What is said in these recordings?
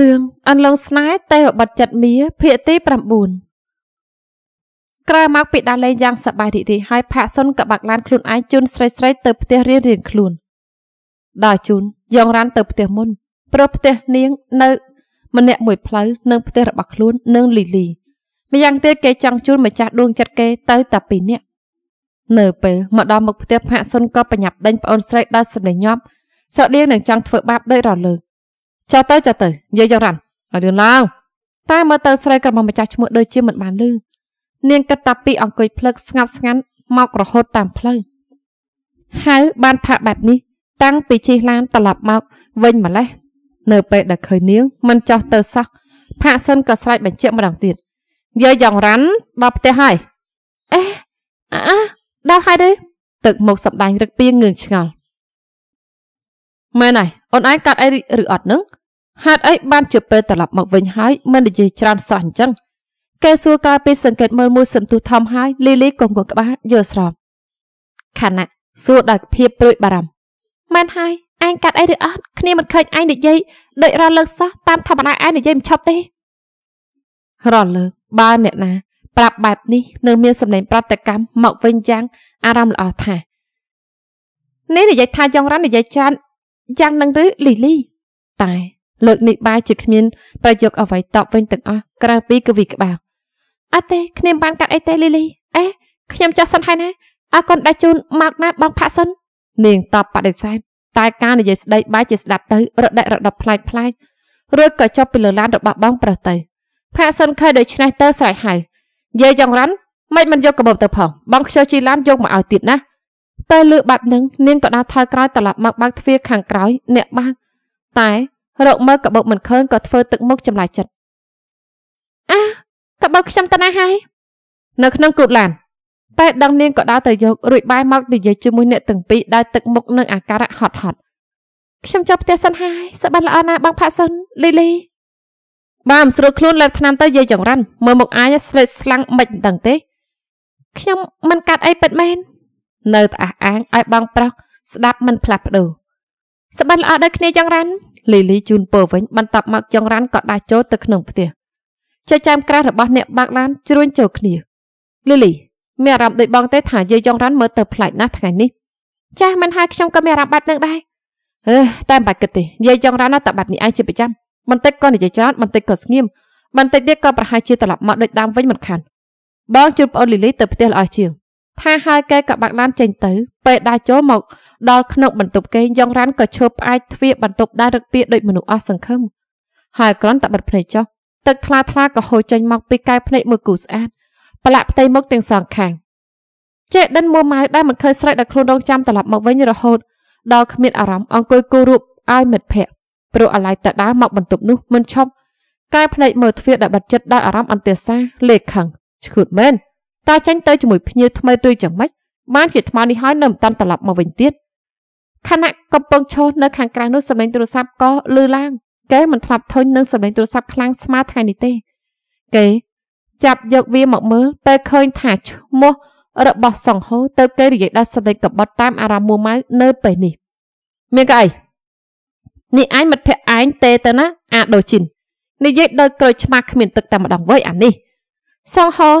រឿងអន្លង់ស្នេហ៍ទេវបុត្រចិត្តមាភាគទី9ក្រៅមកពីដាលេងយ៉ាងសប្បាយរីករាយហើយផាក់សុនក៏បាក់ឡានខ្លួនឯងជូនស្រីស្រីទៅផ្ទះរៀនរៀងខ្លួន ដល់ជូនយ៉ងរ៉ាន់ទៅផ្ទះមុនព្រោះផ្ទះនាងនៅម្នាក់មួយផ្លូវនឹងផ្ទះរបស់ខ្លួននឹងលីលីម្យ៉ាងទៀតគេចង់ជូនម្ចាស់ដួងចិត្តគេទៅតែពីរនាក់នៅពេលមកដល់មុខផ្ទះផាក់សុនក៏បញ្ញាប់ដេញប្អូនស្រីដល់សម្លេងញាប់ស្រដៀងនឹងចង់ធ្វើបាបដោយរលើកចុះទៅចុះទៅយាយចរ៉ាន់ឲ្យរឿងឡើងតែមើលទៅស្រីក្រមុំម្ចាស់ឈ្មោះដូចជាមិនបានឮនាងគិតតាពីអង្គុយភ្លឹកស្ងប់ស្ងាត់មករហូតតាមផ្លូវហៅបានថាបែបនេះតាំងពីជិះឡានត្រឡប់មកវិញម្លេះនៅពេលដែលឃើញនាងមិនចោះទៅសោះផាក់សិនក៏ស្រែកបញ្ជាក់ម្ដងទៀតយាយយ៉ាងរ៉ាន់ដល់ផ្ទះហើយអេអាដល់ហើយទេទឹកមុខសម្ដែងរឹកពីងងឿងឆ្ងល់មែនហើយអូនឯងកាត់អីឬអត់នឹងហេតុអីបានជាពេលត្រឡប់មកវិញហើយមិននិយាយច្រើនសោះអញ្ចឹងគេសួរក្រោយពីសង្កេតមើលមួយសន្ទុះធំហើយលីលីក៏ងក់ក្បាលយល់ស្របខណៈសួរដោយភាពព្រួយបារម្ភមែនហើយឯងកាត់អីឬអត់គ្នាមិនឃើញឯងនិយាយដូចរាល់លើកសោះតាមធម្មតាឯងនិយាយមិនឈប់ទេរាល់លើកបើអ្នកណា ប្រាប់បែបនេះ នៅមានសម្លេងប្រតិកម្មមកវិញយ៉ាងអារម្មណ៍ល្អថានេះនិយាយថាចង់រ៉ាននិយាយចានយ៉ាងនឹងឬលីលីតែលើកនេះបាយជាគ្មានប្រយោគអ្វីតបវិញទាំងអស់ក្រៅពីកវីក្បាលអត់ទេគ្នាមិនបានកាត់អីទេលីលីអេខ្ញុំចាស់សិនហើយណាអើកូនដៃជូនមកណាបងផាក់សិននាងតបបដិសេធតែការនិយាយស្ដីបាយជាស្ដាប់ទៅរដិករដប់ផ្លាច់ផ្លាច់រួចក៏ចុះពីលើឡានរបស់បងប្រុសទៅផាក់សិនខើដូច្នេះទៅស្រែកហៅយាយចង្រាន់មិនមិនយកកបបទៅផងបងខ្ជិលជីឡានយកមកឲ្យទៀតណាតែលឺបាត់នឹងនាងក៏ដើរថយក្រោយត្រឡប់មកបើកទ្វារខាងក្រោយអ្នកបើកតែរកមើលកបោកមិនឃើញក៏ធ្វើទឹកមុខចម្លែកចិត្តអាកបោកខ្ញុំតាណាហើយនៅក្នុងគូតឡានតែដងនាងក៏ដើរទៅយករួចបាយមកនិយាយជាមួយអ្នកទាំងពីរដោយទឹកមុខនិងអាការៈហត់ហត់ខ្ញុំចូលផ្ទះសិនហើយសប្បាយល្អណាស់បង ផាក់សិនលីលីបានស្រួលខ្លួនលើឆ្នាំទៅយាយចង្រាន់មើលមកអាយស្លេចស្លាំងមិនដឹងទេខ្ញុំមិនកាត់អីពិតមែននៅតែអះអាងឲ្យបងប្រុសស្ដាប់មិនផ្លាស់ប្ដូរសប្បាយល្អដូចគ្នាចង្រាន់លីលីជូនពរវិញបន្ទាប់មកចងរ៉ាន់ក៏ដាច់ចូលទៅក្នុងផ្ទះចចាំក្រាស់របស់អ្នកបាក់ឡានជ្រួញចូលគ្នាលីលីមានអារម្មណ៍ដូចបង ទេថាយាយចងរ៉ាន់មើលទៅប្លែកណាស់ថ្ងៃនេះចាស់មិនហើយខ្ញុំក៏មានអារម្មណ៍បែបនឹងដែរអឺតែមិនបាច់គិតទេយាយចងរ៉ាន់តែបែបនេះឯងជាប្រចាំបន្តិចក៏និយាយច្រើនបន្តិចក៏ស្ងៀមបន្តិចទៀតក៏ប្រហែលជាត្រឡប់មកដូចដើមវិញមិនខានបងជួបប្អូនលីលីទៅផ្ទះល្អជាងថាហើយគេក៏បាក់ឡានចេញទៅ ពេលដើរចូលមកដល់ក្នុងបន្ទប់គេយ៉ងរ៉ាន់ក៏ឈើផ្អាយទ្វារបន្ទប់ដែររឹកពីដូចមនុស្សអស់សង្ឃឹមហើយក្រន់តែបិទភ្នែកចុះទឹកថ្លាថ្លាក៏ហូរចេញមកពីកែវភ្នែកមួយគូស្អាតប្រឡាក់ផ្ទៃមុខទាំងសងខាងចេះដិនមួម៉ៅដែលមិនឃើញស្រែកដល់ខ្លួនរងចាំត្រឡប់មកវិញរហូតដល់គ្មានអារម្មណ៍អង្គុយគូររូបឲ្យមិត្តភ័ក្តិព្រោះអាឡៃតដើរមក បន្ទប់នោះមិនឈប់កែវភ្នែកមើលទ្វារដែលបាត់ចិត្តដោយអារម្មណ៍អន្ទាសាលេខឹងឈួតមែនតើចាញ់ទៅជាមួយភ្ញៀវថ្មីឬយ៉ាងម៉េចបានជាថ្មនេះហើយនៅមិនតាន់ត្រឡប់មកវិញទៀតខណៈកំពុងឈោះនៅ ខាងក្រៅនោះសម្លេងទូរស័ព្ទក៏លឺឡើងគេមិនធ្លាប់ធុញនឹងសម្លេងទូរស័ព្ទខ្លាំងស្មើថ្ងៃនេះទេគេចាប់យកវាមកមើលពេលឃើញថាឈ្មោះ របស់សង្ហោទៅគេនិយាយដល់សម្លេងកបត់តាមអារម្មណ៍មួម៉ៅនៅពេលនេះមានក៏អីនេះឯងមិត្តភ័ក្ដិឯងទេទៅណាអាដូជីននិយាយដោយក្រូចឆ្មាស់គ្មានទឹកតែម្ដងវ៉ៃអានេះសង្ហោ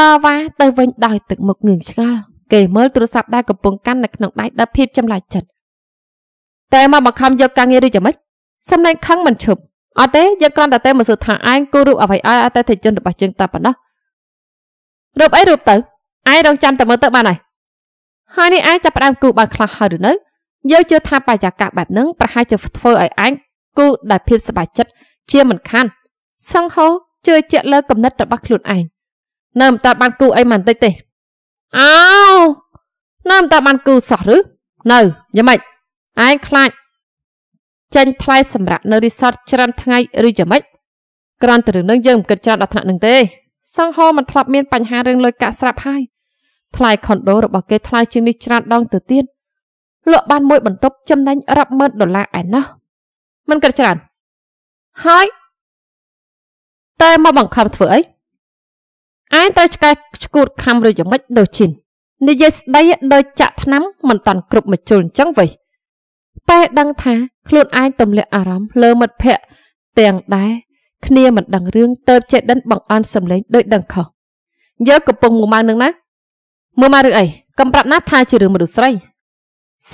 តវ៉ាទៅវិញដោយទឹកមុខងឿងឆ្ងល់គេមើលទូរស័ព្ទដែលកំពុងកាន់នៅក្នុងដៃដល់ភាពចម្លែកចិត្តតែមកបង្ខំយកការងារឬយ៉ាងម៉េចសំឡេងខឹងមិនឈប់អត់ទេយើងគ្រាន់តែតែមកសួរថាឯងគូរូបអ្វីឲ្យអតិថិជនរបស់យើងតែប៉ុណ្ណោះរូបអីរូបទៅឯងរងចាំតែមើលទៅបានហើយហើយនេះឯងចាប់ផ្ដើមគូបានខ្លះហើយឬនៅយើងជឿថាបរិយាកាសបែបហ្នឹងប្រហែលជាធ្វើឲ្យឯងគូដែលភាពសប្បាយចិត្តជាមិនខានសង្ហោជឿជាក់លើគំនិតរបស់ខ្លួនឯងនៅមិនតាបានគូអីមិនតិចទេអោនៅមិនតាបានគូសោះឬនៅយ៉ាងម៉េចឯងខ្លាចចាញ់ថ្លៃសម្រាប់នៅរីសត ច្រើនថ្ងៃឬយ៉ាងម៉េចក្រាន់តែរឿងនឹងយើងមិនគិតច្រើនដល់ថ្នាក់នឹងទេសង្ហមិនធ្លាប់មានបញ្ហារឿងលុយកាក់ស្រាប់ហើយថ្លៃខុនដូរបស់គេថ្លៃជាងនេះច្រើនដងទៅទៀតលក់បានមួយបន្ទប់ចំណេញរាប់ម៉ឺនដុល្លារឯណោះមិនគិតច្រើនហើយតែមកបង្ខំធ្វើអីអាយត្រូវឆ្កែឆ្កួតខំឬយ៉ាងម៉េចដូចជីននិយាយស្ដីដូចចាក់ថ្នាំមិនតាន់គ្រប់មជុលអញ្ចឹងវិញប៉ែដឹងថាខ្លួនឯងទម្លាក់អារម្មណ៍លើមិត្តភ័ក្ដិទាំងដែរគ្នាមិនដឹងរឿងទៅចេះដិន បង្អន់សម្លេងដូចដឹងខុសយកកំពុងមួម៉ៅនឹងណាមួម៉ៅរឿងអីកំប្រាប់ណាថាជារឿងមនុស្សស្រី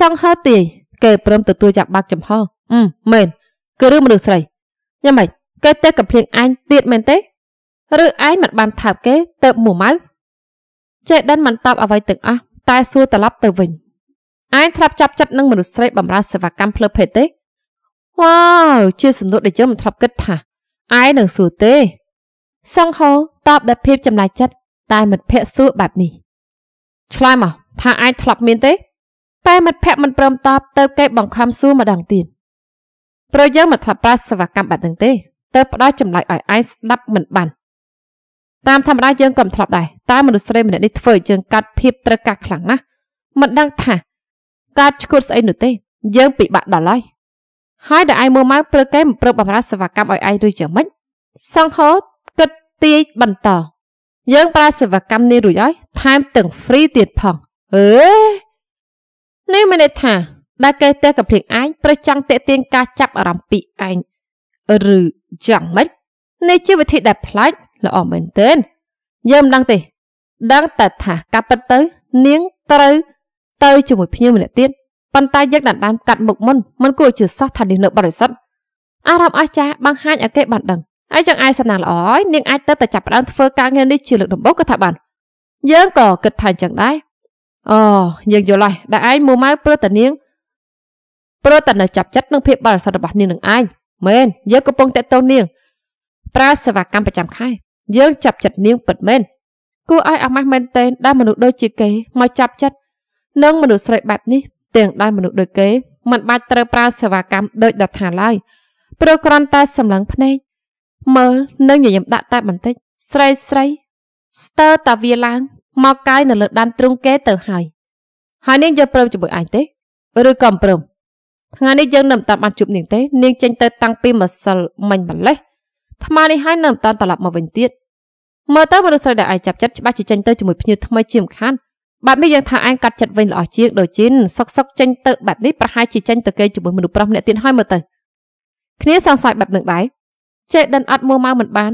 សង្ហើទាយគេព្រមទទួលចាក់បាក់ចំហអឺមែនគឺរឿងមនុស្សស្រីយ៉ាងម៉េចគេតែកំភ្លៀងឯងទៀតមែនទេឬឯងមិនបានថើបគេទៅមួម៉ៅចេដិនមិនតបអ្វីទាំងអស់តែ សួរត្រឡប់ទៅវិញឯងធ្លាប់ចាប់ចិត្តនឹងមនុស្សស្រីបម្រើសេវាកម្មផ្លូវភេទទេវ៉ាវជាសំណួរដែលយើងមិនធ្លាប់គិតថាឯងនឹងសួរទេ សង្ហោតបដោយភាពចម្លែកចិត្តតែមិត្តភ័ក្តិសួរបែបនេះឆ្លើយមកថាឯងធ្លាប់មានទេតែមិត្តភ័ក្តិមិនព្រមតបទៅគេបង្ខំសួរម្ដងទៀតព្រោះយើងមិនធ្លាប់ប្រើសេវាកម្មបែបហ្នឹងទេទៅផ្ដល់ចម្លើយឲ្យឯងស្ដាប់មិនបានតាមធម្មតាយើងក៏មិនធ្លាប់ដែរតែមនុស្សស្រីម្នាក់នេះធ្វើឲ្យយើងកាត់ភាពត្រូវការខ្លាំងណាស់មិនដឹងថា កាត់ឈួតស្អីនោះទេ យើងពិបាកដល់ហើយហើយដល់ឯងមើលមកព្រឹកគេមិនព្រឹកបំរើសេវាកម្មឲ្យឯងឬយ៉ាងម៉េចសង្ហោគិតទាយបន្ត យើង ប្រើសេវាកម្មនេះរួចហើយថែមទាំង free ទៀតផងអេនេះមានន័យថាដែលគេតែកំភ្លៀងឯងប្រចាំងតេទៀងការចាប់អារម្មណ៍ពីឯងឬយ៉ាងម៉េចនេះជាវិធីដែលប្លែកល្អមែនទែនយើងមិនដឹងទេដឹងតែថាកាប់ពិតទៅ នាងត្រូវទៅជាមួយភ្ញៀវម្នាក់ទៀតប៉ុន្តែយើងដណ្ដើមកាត់មុខមុនមិនគួរជឿសោះថានាងនៅបរិសុទ្ធអារម្មណ៍អស្ចារ្យបង្ហាញឲ្យគេបានដឹងហើយចឹងឯងសំណាងល្អហើយនាងអាចទៅតែចាប់ផ្ដើមធ្វើការងារនេះជាលើកដំបូងក៏ថាបានយើងក៏គិតថាចឹងដែរអូយើងយល់ហើយដែលឯងមួម៉ៅព្រោះតែនាងព្រោះតែនៅចាប់ចិត្តនឹងភាពបរិសុទ្ធរបស់នាងនឹងឯងមែនយើងកំពុងតេតតូននាង ប្រើសេវាកម្មប្រចាំខែយើងចាប់ចិត្តនាងពិតមែនគួរឲ្យអាម៉ាស់មែនទែនដែលមនុស្សដូចជាគេមកចាប់ចិត្តនិងមនុស្សស្រីបែបនេះទាំងដែលមនុស្សដូចគេមិនបាច់ត្រូវប្រើសេវាកម្មដូចដថាឡើយព្រោះគ្រាន់តែសម្លឹងភ្នែកមើលនិងញញឹមដាក់តែបន្តិចស្រីស្រីស្ទើរតាវាឡើងមកកាយនៅលើដានទ្រូងគេទៅហើយហើយនាងយកព្រមជាមួយអញទេ ឬក៏មិនព្រមថ្ងៃនេះយើងនៅមិនតាប់បានជួបនាងទេនាងចេញ ទៅតាំងពីម្សិលមិញម្លេះថ្មនេះហើយនៅមិនតាន់ត្រឡប់មកវិញទៀតមើលទៅមនុស្សស្រីដែលឯងចាប់ចិត្តច្បាស់ជាចេញទៅជាមួយភ្ញៀវថ្មីជាមិនខានបែបនេះយើងថាឯងកាត់ចិត្តវិញល្អជាងដូចជីនសុកសុកចេញទៅបែបនេះប្រហែលជាចេញទៅគេជាមួយមនុស្សប្រុសម្នាក់ទៀតហើយមើលទៅគ្នាសង្ស័យបែបនឹងដែរចេះដិន អត់មើលមកមិនបាន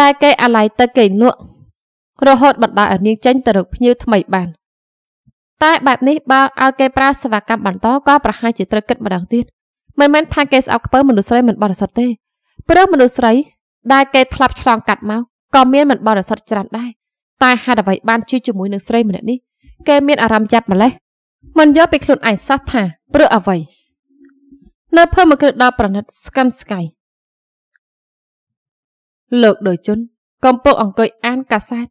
ដែលគេអាឡ័យទៅគេលក់រហូតបណ្ដាឲ្យនាងចេញទៅរកភ្ញៀវថ្មីបាន តែបែបនេះបើឲ្យគេប្រើសេវាកម្មបន្តក៏ប្រហែលជាត្រូវគិតម្ដងទៀតមិនមែនថាគេស្អប់ខ្ពើមនុស្សស្រីមិនបរិសុទ្ធទេព្រោះមនុស្សស្រីដែលគេធ្លាប់ឆ្លងកាត់មកក៏មានមិនបរិសុទ្ធច្រើនដែរតែហេតុអ្វីបានជាជាមួយនឹងស្រីម្នាក់នេះគេមានអារម្មណ៍ចាប់ម្លេះមិនយល់ពីខ្លួនឯងសោះថាព្រឹកអ្វីនៅភើមកគ្រឹះដល់ប្រណិតស្កាន់ស្កៃលោកដោយជនកំពុងអង្គុយអានកាសែត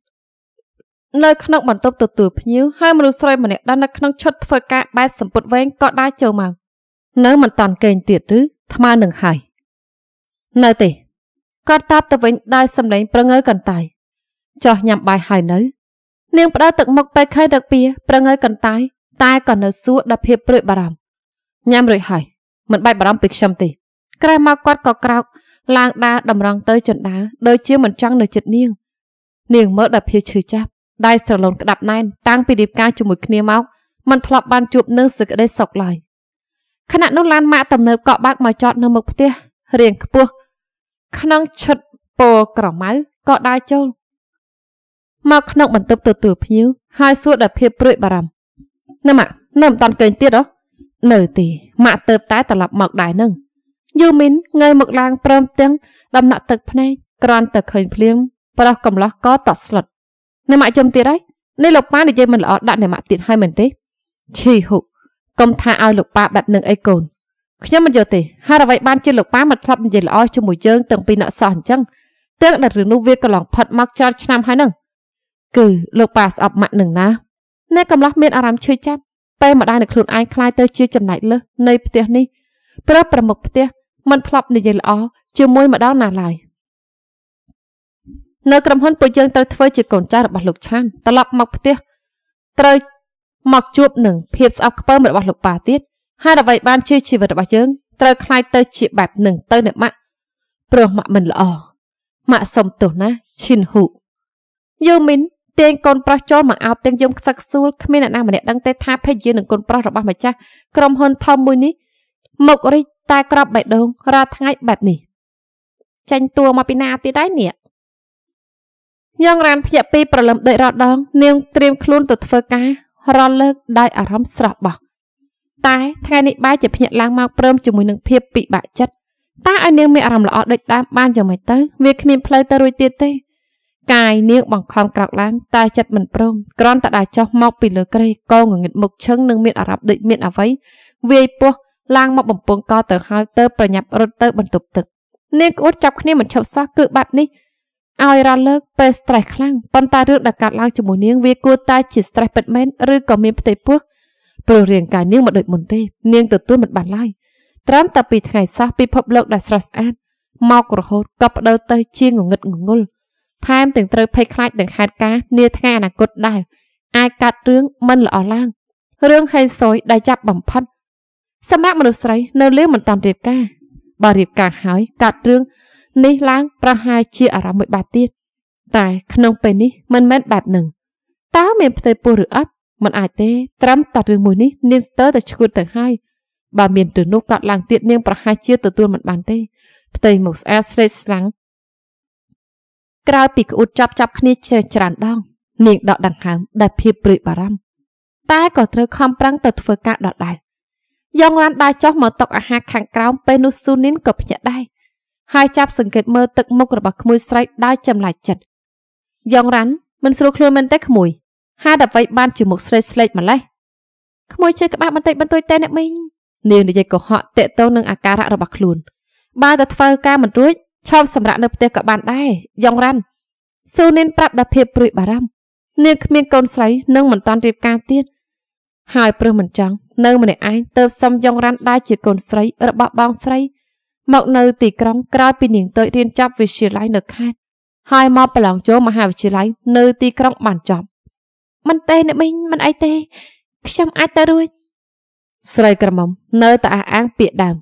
នៅក្នុងបន្ទប់ទទួលភ្ញៀវហើយមនុស្សស្រីម្នាក់ដែលនៅក្នុងឈុតធ្វើការបែបសម្ពុតវែងក៏ដើរចូលមកនៅមិនតាន់កេងទៀតឬថ្មើរនឹងហើយនៅទេគាត់តាបទៅវិញដោយសម្លេងប្រងើកន្តើយចោះញ៉ាំបាយហើយនៅ នាងផ្ដើទឹកមុខពេលឃើញរកពីប្រងើកន្តើយតែក៏នៅ សួរដល់ភាពព្រួយបារម្ភញ៉ាំរួចហើយមិនបាច់បារម្ភពីខ្ញុំទេ ក្រែមកគាត់ក៏ក្រោកឡើងដើរតម្រង់ទៅចន្ទាដូចជាមិនចង់នៅ ចិត្តនាង នាងមើលដល់ភាពឈឺចាប់ដៃស្រលូនក្តាប់ណែនតាំងពីរៀបការជាមួយគ្នាមកមិនធ្លាប់បានជួបនឹងសេចក្តីសុខឡើយខណៈនោះឡានម៉ាកទំនើបក៏បើកមកចតនៅមុខផ្ទះរៀងខ្ពស់ក្នុងឈុតពណ៌ក្រមៅក៏ដើរចូល មកក្នុងបន្ទប់ទទួលភ្ញៀវហើយសួរដោយភាពព្រួយបារម្ភណាម៉ាក់នៅមិនតាន់គេងទៀតហ៎នៅទេម៉ាក់ទៅតែត្រឡប់មកដែរនឹងយូមីនងើយមកឡើងព្រមទាំងដំណក់ទឹកភ្នែកក្រាន់តែឃើញភ្លៀងប្រោះកំឡោះក៏តក់ស្លុតណាម៉ាក់ជុំទៀតហើយនេះលោកប៉ានិយាយមិនល្អដាក់ណាម៉ាក់ទៀតហើយមែនទេឈីហុកុំថាឲ្យលោកប៉ាបែបនឹងអីកូនខ្ញុំមិនយល់ទេហើយអ្វីបានជាលោកប៉ាមិនធ្លាប់និយាយល្អជាមួយយើងតាំងពីអ្នកសោះអញ្ចឹងទាំងដែលរឿងនោះវាកន្លងផុតមកច្រើនឆ្នាំហើយនឹងគឺលោកប៉ាស្អប់ម៉ាក់នឹងណាអ្នកកំឡោះមានអារម្មណ៍ឈឺចាប់ពេលម្ដាយនៅខ្លួនឯងខ្លាយទៅជាចំណែកលើសនៃផ្ទះនេះប្រាប់ប្រមុខផ្ទះមិនធ្លាប់និយាយល្អជាមួយម្ដងណាឡើយនៅក្រុមហ៊ុនពួកយើងត្រូវធ្វើជាកូនចៅរបស់លោកឆានត្រឡប់មកផ្ទះត្រូវមកជួបនឹងភាពស្អប់ខ្ពើមរបស់លោកប៉ាទៀតហេតុអ្វីបានជាជីវិតរបស់យើងត្រូវคล้ายទៅជាបែបនឹងទៅអ្នកម៉ាក់ព្រោះម៉ាក់មិនល្អម៉ាក់សុំទោសណាឈិនហ៊ូយូមីនទាញកូនប្រុសចូលមកអោបទាំងយំខ្សឹកខ្សួលគ្មានអ្នកណាម្នាក់ដឹងទេថាភេទយើងនឹងកូនប្រុសរបស់ម្ចាស់ក្រុមហ៊ុនធំមួយនេះមករិចតែក្របបេះដូងរាល់ថ្ងៃបែបនេះចាញ់តួមកពីណាទៀតហើយនេះញងរានភ្ញាក់ពីប្រលឹមដេករដងនាងត្រៀមខ្លួនទៅធ្វើការរាល់លើកដោយអារម្មណ៍ស្រស់បោះតែថ្ងៃនេះបែរជាភ្ញាក់ឡើងមកព្រមជាមួយនឹងភាពពិបាកចិត្តតើឲ្យនាងមានអារម្មណ៍ល្អដូចដើមបានយ៉ាងម៉េចទៅវាគ្មានផ្លូវទៅរួចទៀតទេកាយនាងបង្ខំក្រោកឡើងតែចិត្តមិនព្រមគ្រាន់តែដើរចុះមកពីលើគ្រែកងងឹតមុខឈឹងនិងមានអារម្មណ៍ដូចមានអ្វីវាយពោះឡើងមកបំពង់កទៅហើយទៅប្រញាប់រត់ទៅបន្ទប់ទឹក នាងក្អួតចាប់គ្នាមិនឈប់សោះគឺបែបនេះឲ្យរត់លើកពេល stress ខ្លាំងប៉ុន្តែរឿងដែលកាត់ឡើងជាមួយនាងវាគួរតែជា stress ពិតមែនឬក៏មានផ្ទៃពោះព្រោះរាងកាយនាងមិនដូចមុនទេនាងទទួលមិនបានឡើយត្រាំតែពីថ្ងៃសោះពិភពលោកដែលស្រស់ស្អាតមករហូតក៏ប្តើទៅជាងងឹតងងុលថែមទាំងត្រូវភ័យខ្លាចនឹងហេតុការណ៍នាថ្ងៃអនាគតដែរអាចកាត់រឿងមិនល្អឡើងរឿងហេងស្រួយដែលចាប់បំផុតសម្រាប់មនុស្សស្រីនៅលឿមិនតាន់រៀបការបើរៀបការហើយកាត់រឿងនេះឡើងប្រហែលជាអារម្មណ៍មួយបែបទៀតតែក្នុងពេលនេះមិនមែនបែបនឹងតើមានផ្ទៃពោះឬអត់មិនអាចទេត្រាំតែរឿងមួយនេះនាងស្ទើរតែឈួតទៅហើយបើមានរឿងនោះកើតឡើងទៀតនាងប្រហែលជាទទួលមិនបានទេផ្ទៃមុខស្អាតស្រេកស្លាំងក្រោយពីក្អួតចាប់ចាប់គ្នាច្រើនដងនាងដកដង្ហើមដែលភាពព្រួយបារម្ភតែក៏ត្រូវខំប្រឹងទៅធ្វើការដដែលយ៉ងឡានដើរចុះមកតុកអាហារខាងក្រោមពេលនោះស៊ូនីនក៏ភ្ញាក់ដែរហើយចាប់សង្កេតមើលទឹកមុខរបស់ក្មួយស្រីដើរចម្លែកចិត្តយ៉ងរ៉ាន់មិនស្រួលខ្លួនមែនទេក្មួយហេតុអ្វីបានជាមុខស្រីស្លេកម្លេះក្មួយជើក្បាលបន្តិចបន្តួចតែអ្នកមីងនាងនិយាយកុហកតេតោនឹងអាការៈរបស់ខ្លួនបើតែធ្វើការមិនរួចឈប់សម្រាកនៅផ្ទះក៏បានដែរយ៉ងរ៉ាន់ស៊ូនេនប្រាប់ដល់ភាពព្រួយបារម្ភនាងគ្មានកូនស្រីនឹងមិនតាន់រៀបការទៀតហើយព្រឹសមិនចង់នៅម្នាក់ឯងទៅសុំយ៉ងរ៉ាន់ដែលជាកូនស្រី របស់បងស្រី មក នៅ ទីក្រុងក្រោយពីនាងតូចរៀនចប់វិទ្យាល័យនៅខេត្តហើយមកប្រឡងចូលមហាវិទ្យាល័យនៅទីក្រុងបានចប់មិនទេអ្នកមីងមិនអីទេ ខ្ញុំអាចទៅរួចស្រីក្រមុំនៅតែអះអាងពាក្យដើម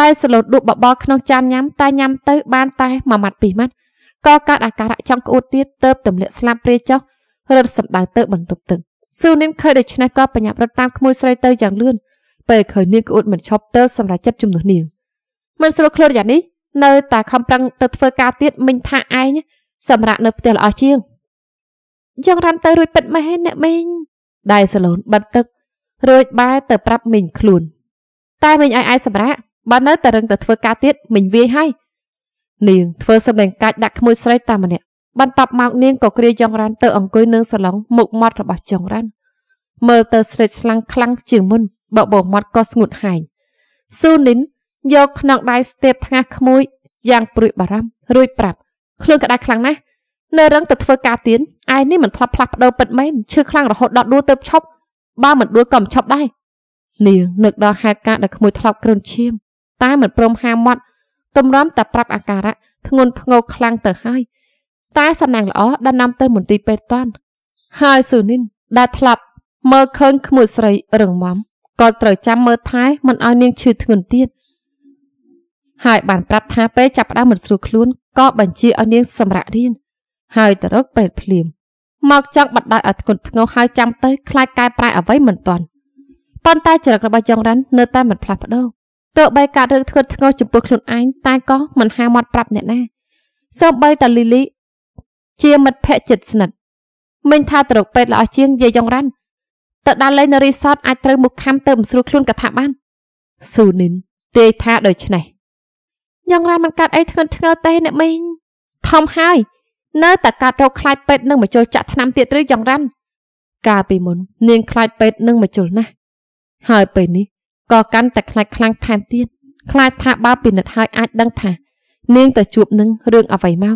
ដែលសឡូតដួបបបក្នុងចានញ៉ាំតែញ៉ាំទៅបាន តែមួយម៉ាត់ពីរម៉ាត់ក៏កើតអាការៈចង់ក្អួតទៀតទៅទម្លាក់ស្លាប់ព្រាចុះរត់សម្ដៅទៅបន្ទប់ទឹកស៊ូនីមឃើញដូច្នេះក៏បញ្ញាប់រត់តាមក្មួយស្រីទៅយ៉ាងលឿនពេលឃើញនាងក្អួតមិនឈប់ទៅសម្រាប់ចិត្តជំនួសនាងមិន ស្រួលខ្លួនយ៉ាងនេះនៅតែខំប្រឹងទៅធ្វើការទៀតមិញថាឯងសម្រាប់នៅផ្ទះល្អជាងអញ្ចឹងរ៉ាន់ទៅរួចពិតមែនអ្នកមីងដៃសាឡូនបិទទឹករួចបែរទៅប្រាប់មីងខ្លួនតែមីងឲ្យឯងសម្រាកបើនៅតែរឹងទៅធ្វើការទៀតមីងវាយហើយនាងធ្វើសម្លេងកាច់ដាក់ក្មួយស្រីតាមម្នាក់បន្ទាប់មកនាងក៏គ្រាចងរ៉ាន់ទៅអង្គុយនៅសាឡុងមុខមាត់របស់ចងរ៉ាន់មើលទៅស្រេចស្លាំងខ្លាំងជាងមុនបបោមាត់ក៏ស្ងួតហែងស៊ូនីនយកខ្នងដៃស្ទាបថ្ងាសក្មួយយ៉ាងព្រួយបារម្ភរួចប្រាប់ខ្លួនក្តៅខ្លាំងណាស់នៅរឹងទៅធ្វើការទៀនឯនេះមិនធ្លាប់ផ្លាស់ប្ដូរពិតមែនឈឺខ្លាំងរហូតដល់ដួលទៅឈប់បើមិនដួលក៏មិនឈប់ដែរនាងនឹកដល់ហេតុការណ៍ដែលក្មួយធ្លាប់គ្រុនឈាមតែមិនព្រមហាមាត់ទម្រាំតែប្រាប់អាការៈធ្ងន់ធ្ងរខ្លាំងទៅហើយ តែសំណាងល្អដល់នាំទៅមន្ទីរពេទ្យតាន់ហើយស៊ូនីនដែលធ្លាប់ មើលឃើញក្មួយស្រីរឹងមាំក៏ត្រូវចាំមើលថែមិនឲ្យនាងឈឺធ្ងន់ទៀតហើយបានប្រាប់ថាពេលចាប់ផ្ដើមមិនស្រួលខ្លួនក៏បញ្ជាឲ្យនាងសម្រាករៀនហើយទៅរកពេទ្យភ្លាមមកចង់បដាច់ឲ្យធ្ងន់ធ្ងរហើយចាំទៅ ខ្លាចកែប្រែអ្វីមិនទាន់ប៉ុន្តែចរិតរបស់ចុងរ៉ាន់នៅតែមិនផ្លាស់ប្ដូរទោះបីកើតរឿងធ្ងន់ធ្ងរចំពោះខ្លួនឯងតែក៏មិនហាមាត់ប្រាប់អ្នកណាសូម្បីតែលីលី ជាមិត្តភក្តិជិតស្និទ្ធមិញថាទៅរកពេទ្យល្អជាងយាយចុងរ៉ាន់ទៅដល់លេងនៅរីសតអាចត្រូវមុខខំទៅមិនស្រួលខ្លួនកថាបានស៊ូនីនទេថាដូច្នេះញ៉ងរ៉ានមិនកាត់អីធ្ងន់ធ្ងរទេអ្នកមីងធំហើយនៅតែកាត់រកខ្លាចពេទ្យនិងមជុលចាក់ថ្នាំទៀតឬយ៉ាងរ៉ាន់កាលពីមុន នាងខ្លាចពេទ្យនិងមជុលណាស់ហើយពេលនេះក៏កាន់តែខ្លាចខ្លាំងថែមទៀតខ្លាចថាបើពិនិត្យហើយអាចដឹងថានាងទៅជួបនឹងរឿងអ្វីមក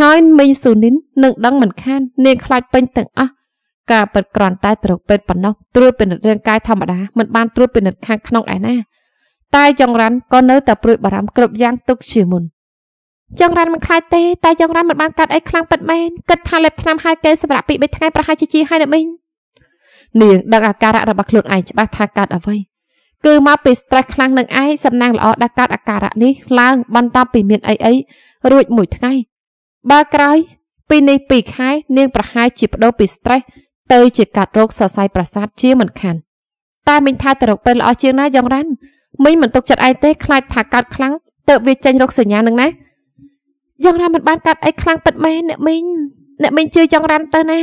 ហើយមីងស៊ូនីននឹងដឹងមិនខាននាងខ្លាចពេញទាំងអស់ការពិតក្រាន់តែត្រូវពេទ្យប៉ុណ្ណោះត្រួតពិនិត្យរាងកាយធម្មតាមិនបានត្រួតពិនិត្យខាងក្នុងឯណាតែចង្រាន់ក៏នៅតែព្រួយបារម្ភគ្រប់យ៉ាងទុកជាមុនចង្រៃមិនខ្លាចទេតែចង្រៃមិនបានកាត់អីខ្លាំងពិតមែនគិតថាលេបថ្នាំហើយគេសម្រាប់ពី3ថ្ងៃប្រហែលជាជាហើយណាមីងនាងដឹងអាការៈរបស់ខ្លួនឯងច្បាស់ថាកាត់អ្វីគឺមកពី stress ខ្លាំងនឹងឯងសំណាងល្អដែលកាត់អាការៈនេះឡើងបន្ទាប់ពីមានអីអីរួចមួយថ្ងៃបើក្រោយពីនេះ2ខែនាងប្រហែលជាបដូរពី stress ទៅជាកាត់រោគសរសៃប្រសាទជាមិនខានតែមិញថាទៅរកពេលល្អជាងណាយ៉ងរ៉ាន់មិញមិនទុកចិត្តឯងទេខ្លាចថាកាត់ខ្លាំងទៅវាចេញរោគសញ្ញានឹងណាយ៉ាងណាមិនបានកាត់អីខ្លាំងពិតមែនអ្នកមីងអ្នកមីងជឿចង់រ៉ាំទៅណា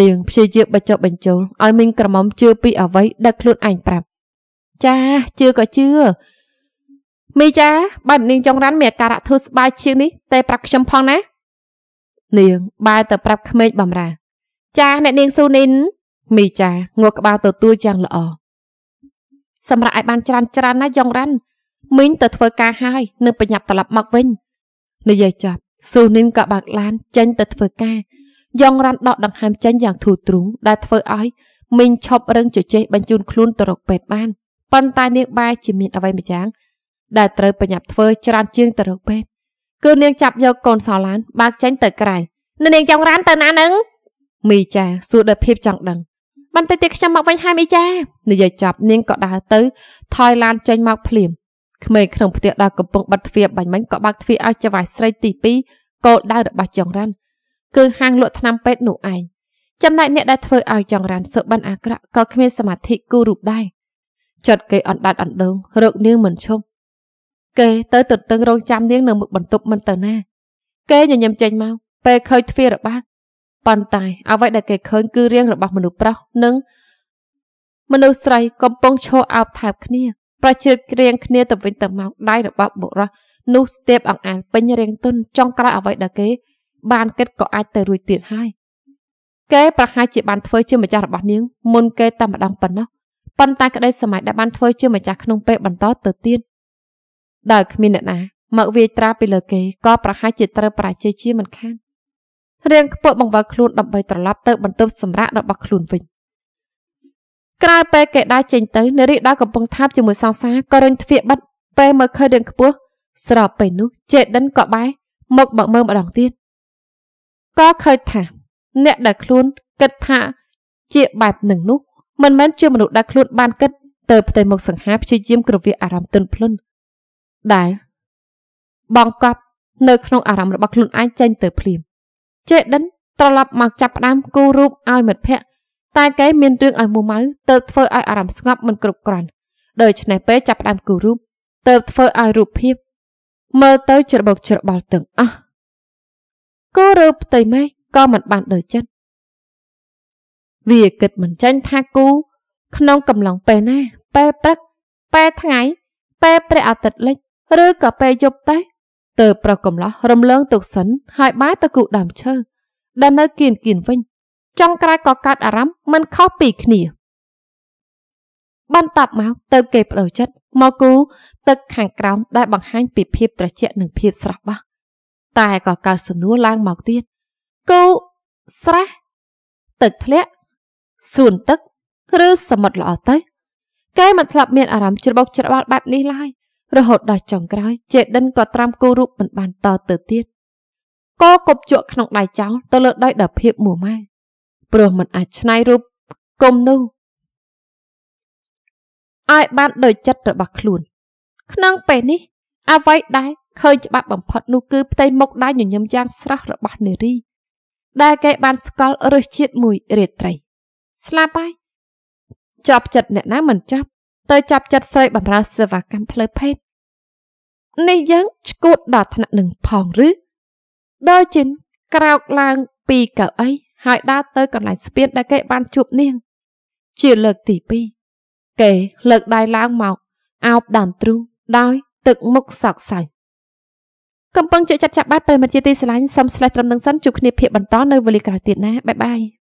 នាងព្យាយាមបញ្ចុះបញ្ចូលឲ្យមីងក្រមុំជឿពីអ្វីដែលខ្លួនឯងប្រាប់ចាជឿក៏ជឿមីចាបើនាងចង់រ៉ាន់មានអាការៈធូរស្បើយជាងនេះតែប្រាប់ខ្ញុំផងណា នាងបែរទៅប្រាប់ក្មេកបំរាចាអ្នកនាងស៊ូនីនមីចាងក់ក្បាលទទួលយ៉ាងល្អសម្រាប់ឲ្យបានច្រើនច្រើនណាយ៉ងរ៉ាន់មីងទៅធ្វើការហើយនឹងប្រញាប់ត្រឡប់មកវិញនិយាយចប់ស៊ូនីមក៏បើកឡានចេញទៅធ្វើការយ៉ងរ៉ាន់ដកដង្ហើមចេញយ៉ាងធូរទ្រូងដែលធ្វើឲ្យមីងឈប់រឹងជជែកបញ្ជូនខ្លួនទៅរកពេទ្យបានប៉ុន្តែនាងបែរជាមានអ្វីម្យ៉ាងដែលត្រូវប្រញាប់ធ្វើច្រើនជាងទៅរកពេទ្យគឺនាងចាប់យកកូនសោឡានបើកចេញទៅក្រៅនាងចង់រ៉ាន់ទៅណានឹងមីចាសួរដោយភាពចង់ដឹង បន្តិចទៀតខ្ញុំមកវិញហើយមីចានិយាយចប់នាងក៏ដើរទៅថយឡានចេញមកភ្លាមក្មេងក្នុងផ្ទះដល់កំពុងបិទទ្វារបាញ់មិញក៏បើកទ្វារឲ្យចៅហ្វាយស្រីទី2គោលដៅរបស់ចងរ៉ាន់គឺហាងលក់ថ្នាំពេទ្យនោះឯងចំណែកអ្នកដែលធ្វើឲ្យចងរ៉ាន់សុបិនអាក្រក់ក៏គ្មានសមាធិគូររូបដែរចុតគេអណ្ដាតអណ្ដូងរកនាងមិនឈប់គេទៅទន្ទឹងរងចាំនាងនៅមុខបន្ទប់មិនទៅណាគេញញឹមចេញមកពេលឃើញទ្វាររបាក់ប៉ុន្តែ អ្វីដែលគេឃើញគឺរាងរបស់មនុស្សប្រុសនិងមនុស្សស្រីកំពុងឈរអោបថើបគ្នាប្រជ្រៀតគ្រៀងគ្នាទៅវិញទៅមកដៃរបស់បុរសនោះស្ទាបអង្អាងពេញរាងទុនចង់ក្រោយអ្វីដែលគេបានគិតក៏អាចទៅរួចទៀតហើយគេប្រហែលជាបានធ្វើជាម្ចាស់របស់នាងមុនគេតែម្ដងប៉ុណ្ណោះប៉ុន្តែក្តីសម័យដែលបានធ្វើជាម្ចាស់ក្នុងពេលបន្តទៅទៀតដោយគ្មានអ្នកណា មកវាយត្រាពីលើគេក៏ប្រហែលជាត្រូវបរាជ័យជាមិនខានរៀងខ្ពស់បង្វិលខ្លួនដើម្បីត្រឡប់ទៅបន្ទប់សម្រាប់របស់ខ្លួនវិញក្រៅពេលគេដើរចេញទៅនារីដើរកំពុងថាបជាមួយសង្សារក៏រញទ្វាបិទពេលមើលឃើញរឿងខ្ពស់ស្របពេលនោះចេដិនក៏បែរមកបើកមើលម្ដងទៀតក៏ឃើញថាអ្នកដែលខ្លួនគិតថាជាបែបនឹងនោះមិនមែនជាមនុស្សដែលខ្លួនបានគិតទៅផ្ទៃមុខសង្ហាព្យាយាម គ្រវាអារម្មណ៍ទន់ភ្លន់ដែលបងកប់នៅ ក្នុង អារម្មណ៍របស់ខ្លួនឯងចេញទៅភ្លាមចេដិនត្រឡប់មកចាប់ផ្ដើមគូររូបឲ្យមិត្តភ័ក្ដិតែគេមានរឿងឲ្យមួម៉ៅទៅធ្វើឲ្យអារម្មណ៍ស្ងប់មិនគ្រប់គ្រាន់ ដូច្នេះពេលចាប់ផ្ដើមគូររូបទៅធ្វើឲ្យរូបភាព មើលទៅច្របោកច្របល់ទាំងអស់គូរូបផ្ទៃមេឃក៏មិនបានដូចចិត្តវាគិតមិនចាញ់ថាគូ ក្នុងកំឡុងពេលណាពេលព្រឹកពេលថ្ងៃ ពេលព្រះអាទិត្យលិច ឬក៏ពេលយប់តែទៅប្រកកំឡោះរំលងទុកសិនហើយបាយទៅគូដើមឈើដែលនៅគៀនគៀនវិញចុងក្រោយក៏កើតអារម្មណ៍មិនខុសពីគ្នាបន្ទាប់មកទៅ គេបដូរចិត្តមកគូទឹក ខាងក្រោម ដែលបង្ហាញពីភាពត្រជាក់និងភាពស្រស់បោះតែក៏កើតសំណួរឡើងមកទៀតគូស្រះទឹកធ្លាក់សួនទឹកឬសមុទ្រល្អទៅគេមិនធ្លាប់មានអារម្មណ៍ច្របុកច្របល់បែបនេះឡើយរហូតដល់ចុងក្រោយចេដិនក៏ត្រាំគូរូបមិនបានតទៅទៀតក៏គប់ជក់ក្នុងដៃចោលទៅលើដៃដល់ភាពមួម៉ៅព្រោះมันអាចឆ្នៃរូបគុំនោះឲ្យបានដោយចិត្តរបស់ខ្លួន ក្នុងពេលនេះអ្វីដែលឃើញច្បាស់បំផុតនោះគឺផ្ទៃមុខដៃញញឹមយ៉ាងស្រស់របស់នារីដែលគេបានស្គាល់រសជាតិមួយរាត្រី ស្លាប់ហើយចាប់ចិត្តអ្នកណាមិនចាប់ទៅចាប់ចិត្តស្រីបំរើសេវាកម្មផ្លូវភេទនេះយ៉ាងឈួតដល់ថ្នាក់នឹងផងឬដោយជិនក្រោកឡើងពីកៅអីហើយដើរទៅកន្លែងស្ពានដែលគេបានជួបនាងជាលើកទី2គេលើកដៃឡើងមកអោបដើមទ្រូងដោយ ទឹកមុខសោកសៅកំពុងជិះចាត់ចាប់បាត់ប្រិមិត្តជាទីស្រឡាញ់សូមស្លេះត្រឹមនឹងសិនជួបគ្នាភាកបន្តនៅវេលាក្រោយទៀតណាបាយបាយ